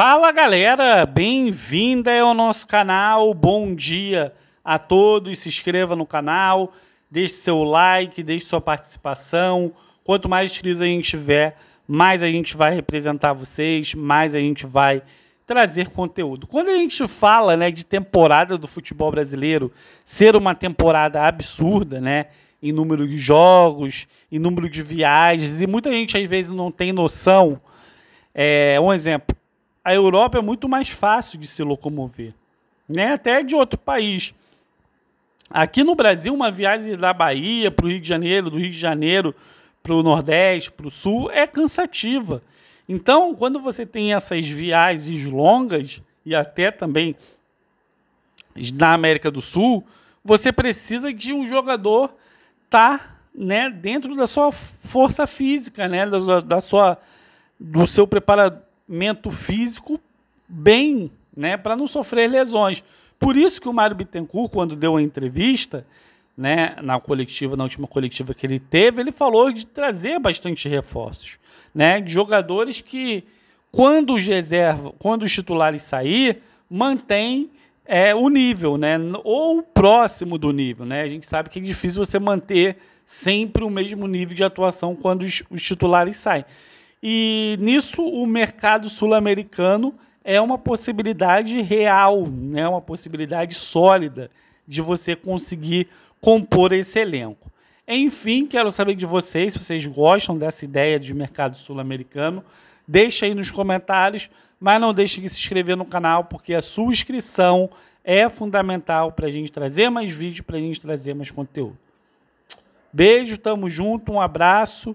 Fala galera, bem-vinda ao nosso canal. Bom dia a todos. Se inscreva no canal, deixe seu like, deixe sua participação. Quanto mais inscritos a gente tiver, mais a gente vai representar vocês, mais a gente vai trazer conteúdo. Quando a gente fala, né, de temporada do futebol brasileiro ser uma temporada absurda, né, em número de jogos, em número de viagens, e muita gente às vezes não tem noção. É, um exemplo, a Europa é muito mais fácil de se locomover, né? Até de outro país. Aqui no Brasil, uma viagem da Bahia para o Rio de Janeiro, do Rio de Janeiro para o Nordeste, para o Sul, é cansativa. Então, quando você tem essas viagens longas e até também na América do Sul, você precisa de um jogador estar tá, né, dentro da sua força física, né, da, da sua, do seu prepara, desenvolvimento físico bem, né, para não sofrer lesões. Por isso que o Mário Bittencourt, quando deu a entrevista, né, na coletiva, na última coletiva que ele teve, ele falou de trazer bastante reforços, né, de jogadores que quando os reserva, quando os titulares sair, mantém é, o nível, né? Ou próximo do nível, né? A gente sabe que é difícil você manter sempre o mesmo nível de atuação quando os, os titulares saem. E nisso o mercado sul-americano é uma possibilidade real, né? uma possibilidade sólida de você conseguir compor esse elenco. Enfim, quero saber de vocês se vocês gostam dessa ideia de mercado sul-americano. Deixa aí nos comentários, mas não deixe de se inscrever no canal, porque a sua inscrição é fundamental para a gente trazer mais vídeo, para a gente trazer mais conteúdo. Beijo, tamo junto, um abraço